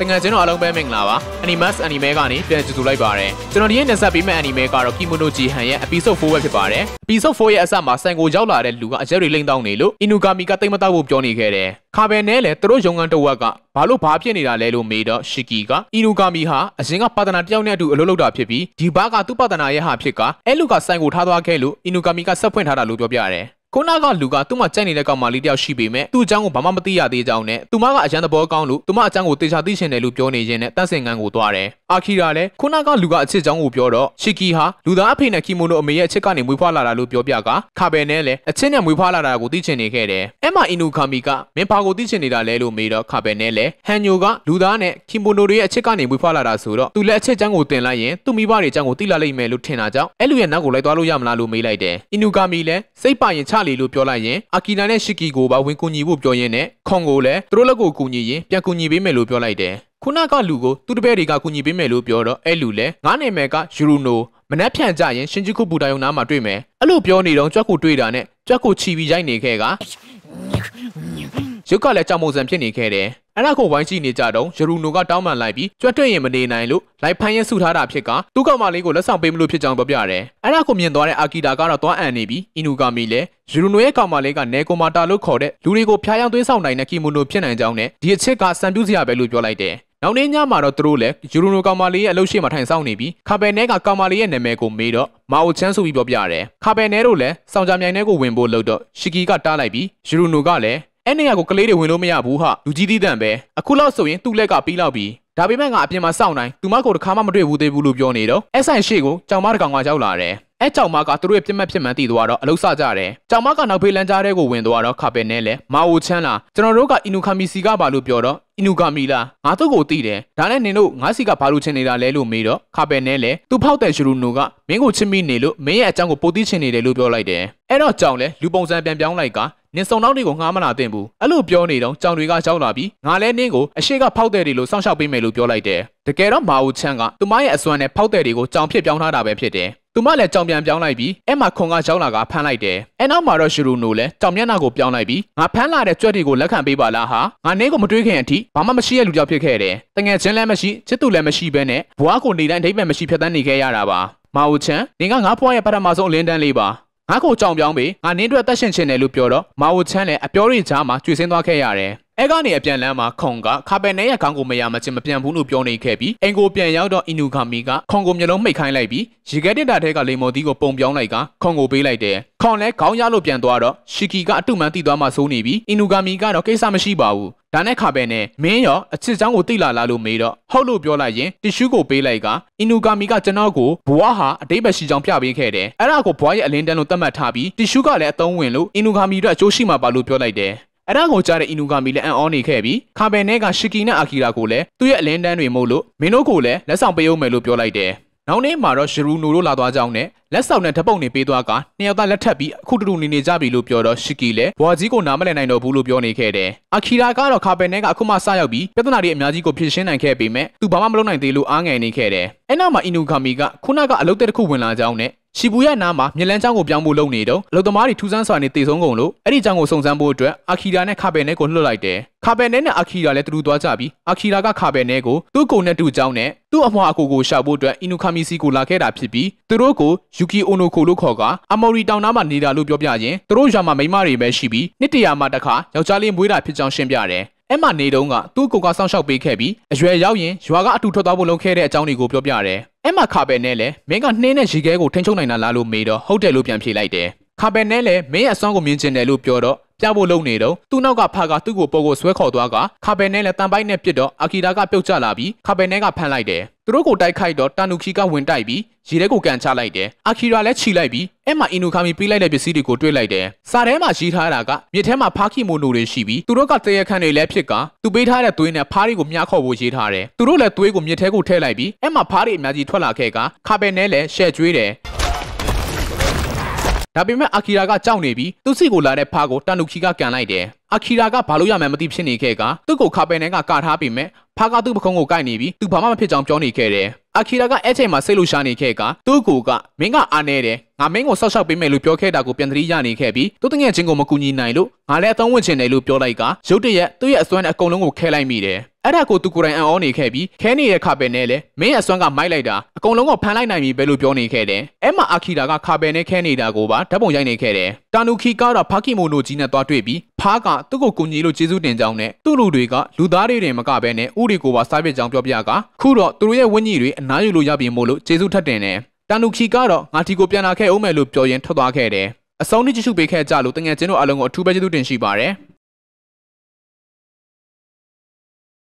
တငယ်ချင်းတို့အားလုံးပဲမင်္ဂလာပါ Animax Anime ကနေပြန်ကြည့်စုလိုက်ပါတယ်ကျွန်တော်ဒီနေ့ဆက်ပေးမယ့် Anime ကတော့ Kimono Jihan ရဲ့ Episode 4ပဲဖြစ်ပါတယ် Episode 4ရဲ့အစမှာဆန်ကိုရောက်လာတဲ့လူကအရက်တွေလိမ့်တောင်းနေလို့ Inugami ကတိတ်မတောက်ဖို့ပြောနေခဲ့တယ်ခါပဲနဲ့လေသူတို့ရုံကန်တဝက်ကဘာလို့ဘာဖြစ်နေတာလဲလို့မေးတော့ Shiki က Inugami ဟာအရင်ကပါတနာတယောက်နဲ့အတူအလုပ်လုပ်တာဖြစ်ပြီးဒီဘာကသူ့ပါတနာရဲ့ဟာဖြစ်ကအဲလူကဆန်ကိုထားသွားခဲ့လို့ Inugami ကဆက်ဖွင့်ထားတာလို့ပြောပြတယ်ခုနကလူကသူ့မှာကြိုက်နေတဲ့ကောင်မလေးတယောက်ရှိပေမဲ့သူ့အကြောင်းကိုဘာမှမသိရသေးကြောင်းနဲ့သူမကအရန်သဘောကောင်းလို့သူမအကြောင်းကိုတေချာသိရှင်တယ်လို့ပြောနေခြင်းနဲ့တန့်စင်ငန်းကိုသွားတယ်။အာခီရာလည်းခုနကလူကအချစ်အကြောင်းကိုပြောတော့ရှီကီဟာလူသားအဖေနဲ့ကီမိုနိုအမေရဲ့အချစ်ကနေမွေးဖွားလာတာလို့ပြောပြကခါဘယ်နဲ့လည်းအချစ်နဲ့မွေးဖွားလာတာကိုသိချင်နေခဲ့တယ်။အဲမှာအင်နူခါမီကမင်းဘာကိုသိချင်နေတာလဲလို့မေးတော့ခါဘယ်နဲ့လည်းဟန်ညိုကလူသားနဲ့ကီမိုနိုတွေရဲ့အချစ်ကနေမွေးဖွားလာတာဆိုတော့သူလည်းအချစ်အကြောင်းကိုတင်လိုက်ရင်သူ့မိဘတွေအကြောင်းကိုသိလာလိမ့်မယ်လို့ထင်တာကြောင့်အဲလူရဲ့နောက်ကိုလိုက်သွားလို့ရမလားလို့မေးလိုက်တယ်။အင်နူခါမီလည်းစိတ်ပါရင်ချလီလို့ပြောလိုက်ရင်အာကီနာနဲ့ရှီကီကိုပါဝင်ကူညီဖို့ပြောရင်းနဲ့ခွန်ကိုလည်းသူတို့လက်ကိုကူညီရင်ပြန်ကူညီပေးမယ်လို့ပြောလိုက်တယ်။ခုနကလူကိုသူတပည့်တွေကကူညီပေးမယ်လို့ပြောတော့အဲ့လူလည်းငါနာမည်ကယူရိုနိုမနှက်ဖြန်ကြရင်ရှင်ဂျီကုဘူတာယုံနာမှာတွေ့မယ်။အဲ့လိုပြောနေတော့ကြွက်ကိုတွေ့တာနဲ့ကြွက်ကိုချီပြီးရိုက်နေခဲ့ကရုပ်ကလည်းကြောင်မုံစံဖြစ်နေခဲ့တယ်။အဲ့ဒါကိုဝိုင်းကြည့်နေကြတော့ယရူနိုကတောင်းပန်လိုက်ပြီးကြွတ်တွေ့ရင်မနေနိုင်လို့လိုက်ဖမ်းရဆုထားတာဖြစ်ကသူ့ကောင်မလေးကိုလက်ဆောင်ပေးမလို့ဖြစ်ကြောင်းပြောပြတယ်။အဲ့ဒါကိုမြင်သွားတဲ့အာကီတာကတော့သွားအန်နေပြီးအီနူဂါမီလည်းယရူနိုရဲ့ကောင်မလေးကနဲကိုမာတာလို့ခေါ်တဲ့လူတွေကိုဖျားယောင်းသွေးဆောင်နိုင်တဲ့ကီမိုနိုဖြစ်နိုင်ကြောင်းနဲ့ဒီအချက်ကစံပြူစရာပဲလို့ပြောလိုက်တယ်။နောက်နေ့ညမှာတော့သူတို့လည်းယူရိုနိုကောင်မလေးရဲ့အလုပ်ရှိမှထိုင်ဆောင်နေပြီးခါပယ်နဲကကောင်မလေးရဲ့နာမည်ကိုမေးတော့မာအိုချမ်းဆိုပြီးပြောပြတယ်။ခါပယ်နဲတို့လည်းစောင်းကြမြိုင်ထဲကိုဝင်ဖို့လုပ်တော့ရှီကီကတားလိုက်ပြီးယူရိုနိုကလည်းအဲ့နေရာကိုကလေးတွေဝင်လို့မရဘူးဟာလူကြီးသီးသန့်ပဲအခုလောက်ဆိုရင်သူ့လက်ကပြီးလောက်ပြီဒါပေမဲ့ငါအပြင်မှာစောင့်နိုင်သူမကိုတခါမှမတွေ့ဘူးသေးဘူးလို့ပြောနေတော့အဲ့ဆိုင်ရှေ့ကိုကြောင်မတကောင်ကရောက်လာတယ်အဲ့ကြောင်မကသူတို့ရဲ့ပြစ်မှတ်ဖြစ်မှန်တည်သွားတော့အလုဆကြတယ်ကြောင်မကနောက်ဖေးလမ်းကြားထဲကိုဝင်သွားတော့ခါပယ်နဲ့လဲမာဝူချမ်းလာကျွန်တော်တို့ကအီနူခါမီစီကပါလို့ပြောတော့အီနူဂါမီလာငါတို့ကိုတီးတယ်ဒါနဲ့နင်တို့ငါစီကဘာလို့ချင်နေတာလဲလို့မေးတော့ခါပယ်နဲလဲသူဖောက်တဲ့ရှူရူနိုကမင်းကိုချစ်မိနေလို့မင်းရဲ့အကြောင်းကိုပိုသိချင်နေတယ်လို့ပြောလိုက်တယ်အဲ့တော့ကြောင်လဲလူပုံစံပြန်ပြောင်းလိုက်ကနင်စုံနောက်တွေကိုငားမလာသင့်ဘူးအဲ့လိုပြောနေတော့ကြောင်တွေကရောက်လာပြီးငါလဲနင်းကိုအရှိကဖောက်တဲ့တွေလို့စောင့်ရှောက်ပေးမယ်လို့ပြောလိုက်တယ်တကယ်တော့မာအူချန်ကသူမရဲ့အစွမ်းနဲ့ဖောက်တဲ့တွေကိုကြောင်ဖြစ်ပြောင်းထားတာပဲဖြစ်တယ်သူမလည်းကြောင်ပြန်ပြောင်းလိုက်ပြီးအဲ့မှာခွန်ကရောက်လာကဖမ်းလိုက်တယ်။အဲ့နောက်မှာတော့ရှူရူနိုလည်းကြောင်မျက်နှာကိုပြောင်းလိုက်ပြီးငါဖမ်းလာတဲ့ကြွက်တွေကိုလက်ခံပေးပါလားဟာငါနင်းကိုမတွေးခင်အထိဘာမှမရှိတဲ့လူကြောက်ဖြစ်ခဲ့တယ်။တငယ်ချင်းလည်းမရှိချစ်သူလည်းမရှိဘဲနဲ့ဘွားကိုနေတိုင်းအိဗယ်မရှိဖြတ်တန်းနေခဲ့ရတာပါ။မာဝူချန်နင်ကငါဘွားရဲ့ပထမဆုံးအလင်းတန်းလေးပါငါ့ကိုကြောင်ပြောင်းပြီငါနင်းအတွက်တက်ရှင်ချင်တယ်လို့ပြောတော့မာဝချန်းလည်းအပြောရင်ချာမှာကျွေဆင်းသွားခဲ့ရတယ်အဲကနေအပြန်လမ်းမှာခွန်ကခါပယ်နဲ့ရခေါင်းကိုမရမချင်းမပြန်ဘူးလို့ပြောနေခဲ့ပြီးအင်ကိုပြန်ရောက်တော့အင်နူခါမီကခွန်ကိုမျိုးလုံးမှိတ်ခိုင်းလိုက်ပြီးရေခဲတက်တာထဲကလေမော်သီးကိုပုံပြောင်းလိုက်ကခွန်ကိုပေးလိုက်တယ်ခွန်လည်းခေါင်းရလို့ပြန်သွားတော့ရှီကီကအတုမှန်တိသွားမှစိုးနေပြီးအင်နူခါမီကတော့ကိစ္စမရှိပါဘူးဒါနဲ့ခါပဲနဲ့မင်းရောအချစ်ချောင်းကိုတိလာလာလို့မေးတော့ဟုတ်လို့ပြောလိုက်ရင်တီရှူးကိုပေးလိုက်ကအင်နူကာမီကကျွန်တော်ကိုဘွားဟာအတိတ်ပဲရှိကြောင်းပြပေးခဲ့တယ်အဲ့ဒါကိုဘွားရဲ့အလင်းတန်းလို့သတ်မှတ်ထားပြီးတီရှူးကလည်းအသုံးဝင်လို့အင်နူကာမီတို့အကျိုးရှိမှာပါလို့ပြောလိုက်တယ်အဲ့ဒါကိုကြားတဲ့အင်နူကာမီလည်းအံ့ဩနေခဲ့ပြီးခါပဲနဲ့ကရှီကီနဲ့အာကီရာကိုလည်းသူ့ရဲ့အလင်းတန်းတွေမို့လို့မင်းတို့ကိုလည်းလက်ဆောင်ပေးအောင်မယ်လို့ပြောလိုက်တယ်နောက်နေ့မှာတော့ရှရူနိုတို့လာသွားကြောင်းနဲ့လက်ဆောင်နဲ့ဓပုတ်နေပေးသွားကနှစ်ယောက်သားလက်ထပ်ပြီးအခုတူတူနေနေကြပြီလို့ပြောတော့ရှီကီလည်းဘွာကြီးကိုနားမလည်နိုင်တော့ဘူးလို့ပြောနေခဲ့တယ်။အာခီရာကတော့ခါပယ်နဲ့ကအခုမှစရောက်ပြီးပြဿနာတွေအများကြီးကိုဖြေရှင်းနိုင်ခဲ့ပေမဲ့သူဘာမှမလုပ်နိုင်သေးလို့အားငယ်နေခဲ့တယ်။အဲနောက်မှာအီနူဂါမီကခုနကအလုပ်တဲ့တစ်ခုဝင်လာကြောင်းနဲ့ရှီဘူယာနားမှာမြလန်းချောင်းကိုပြောင်းဖို့လုပ်နေတော့အလုသမားတွေထူးဆန်းစွာနဲ့တည်ဆုံးကုန်လို့အဲ့ဒီချောင်းကိုစုံစမ်းဖို့အတွက်အာခီရာနဲ့ခါပယ်နဲ့ကိုလွှတ်လိုက်တယ်။ခါပယ်နဲ့နဲ့အာခီရာလည်းတူတူသွားကြပြီးအာခီရာကခါပယ်နဲ့ကိုသူ့ကိုနဲ့တူချောင်းနဲ့သူ့အမွာအကိုကိုရှာဖို့အတွက်အီနူခါမီစီကိုလာခဲ့တာဖြစ်ပြီးသူတို့ကိုယူကီအိုနိုကိုလို့ခေါ်ကအမော်ရီတောင်သားမှာနေတာလို့ပြောပြရင်သူတို့ရွာမှာမိန်းမတွေပဲရှိပြီးနှစ်တရာမှာတစ်ခါယောက်ျားလေးမွေးတာဖြစ်ကြောင်းရှင်းပြတယ်။အဲ့မှာနေတုန်းကသူ့ကိုကစောင့်ရှောက်ပေးခဲ့ပြီးအရွယ်ရောက်ရင်ရွာကအတူထွက်သွားဖို့လုပ်ခဲ့တဲ့အကြောင်းတွေကိုပြောပြတယ်။အဲ့မှာခါပဲနဲ့လည်းမင်းကနှင်းတဲ့ရေခဲကိုထိန်းချုပ်နိုင်တာလားလို့မေးတော့ဟုတ်တယ်လို့ပြန်ဖြေလိုက်တယ်။ခါပဲနဲ့လည်းမင်းရဲ့အစွမ်းကိုမြင်ကျင်တယ်လို့ပြောတော့ပြဖို့လုံနေတော့သူ့နောက်ကဖာကသူ့ကိုပေါ်ကိုဆွဲခေါ်သွားကခါပယ်နဲ့လည်းတန်ပိုက်နဲ့ပြစ်တော့အာကီရာကပြုတ်ကျလာပြီးခါပယ်နဲ့ကဖမ်းလိုက်တယ်သူတို့ကိုတိုက်ခိုက်တော့တာနူခီကဝင်တိုက်ပြီးရေထဲကိုကန်ချလိုက်တယ်အာကီရာလည်းခြိလိုက်ပြီးအဲ့မှာအင်နူခါမီပေးလိုက်တဲ့ပစ္စည်းတွေကိုတွေ့လိုက်တယ်စာထဲမှာရေးထားတာကမြစ်ထဲမှာဖားခီမိုနိုတွေရှိပြီးသူတို့ကတရခန့်တွေလည်းဖြစ်ကသူပေးထားတဲ့သွေးနဲ့ဖားတွေကိုမျှခေါ်ဖို့ရေးထားတယ်သူတို့လည်းသွေးကိုမြစ်ထဲကိုထည့်လိုက်ပြီးအဲ့မှာဖားတွေအများကြီးထွက်လာခဲ့ကခါပယ်နဲ့လည်းရှယ်ကျွေးတယ်ဒါပေမဲ့အာကီရာကကြောက်နေပြီးသူ့စီကိုလာတဲ့ဖားကိုတန်နုခီကကန်လိုက်တယ်အာကီရာကဘာလို့ရမှန်းမသိဖြစ်နေခဲ့ကသူ့ကိုခါပယ်နဲ့ကကာထားပေမဲ့ဖားကသူ့ပခုံးကိုကိုက်နေပြီးသူဘာမှမဖြစ်ကြောင်းပြောနေခဲ့တယ်အာခီရာကအဲ့ချိန်မှာစိတ်လှရှားနေခဲ့ကသူ့ကိုကမင်းကအားနေတယ်ငါမင်းကိုဆောက်ရှောက်ပေးမယ်လို့ပြောခဲ့တာကိုပြန်သတိရနေခဲ့ပြီးသူ့တငယ်ချင်းကိုမကူညီနိုင်လို့ငါလည်းအသုံးဝင်ချင်တယ်လို့ပြောလိုက်ကရုတ်တရက်သူ့ရဲ့အစွမ်းနဲ့အကုန်လုံးကိုခဲလိုက်မိတယ်အဲ့ဒါကိုသူကိုယ်တိုင်အံ့ဩနေခဲ့ပြီးခဲနေတဲ့ခါပဲနဲ့လေမင်းအစွမ်းကမိုက်လိုက်တာအကုန်လုံးကိုဖမ်းလိုက်နိုင်ပြီပဲလို့ပြောနေခဲ့တယ်အဲ့မှာအာခီရာကခါပဲနဲ့ခဲနေတာကိုပါဓာတ်ပုံရိုက်နေခဲ့တယ်တာနူခီကတော့ဖာကီမိုနိုကြီးနဲ့တွားတွေ့ပြီးဖားကသူ့ကိုကူညီလို့ကျေးဇူးတင်ကြောင်းနဲ့သူ့လူတွေကလူသားတွေတင်မကဘဲနဲ့ဥတွေကိုပါစားပြစ်ကြောင်းပြောပြကခုတော့သူတို့ရဲ့ဝိညာဉ်တွေအနားယူလို့ရပြီမို့လို့ကျေးဇူးထပ်တင်တယ်တန်နူခီကတော့ငါဒီကိုပြန်လာခဲ့အောင်မယ်လို့ပြောရင်းထွက်သွားခဲ့တယ်အဆုံးထိကြည့်ရှုပေးခဲ့ကြလို့တငယ်ချင်းတို့အားလုံးကိုအထူးပဲကျေးဇူးတင်ရှိပါတယ်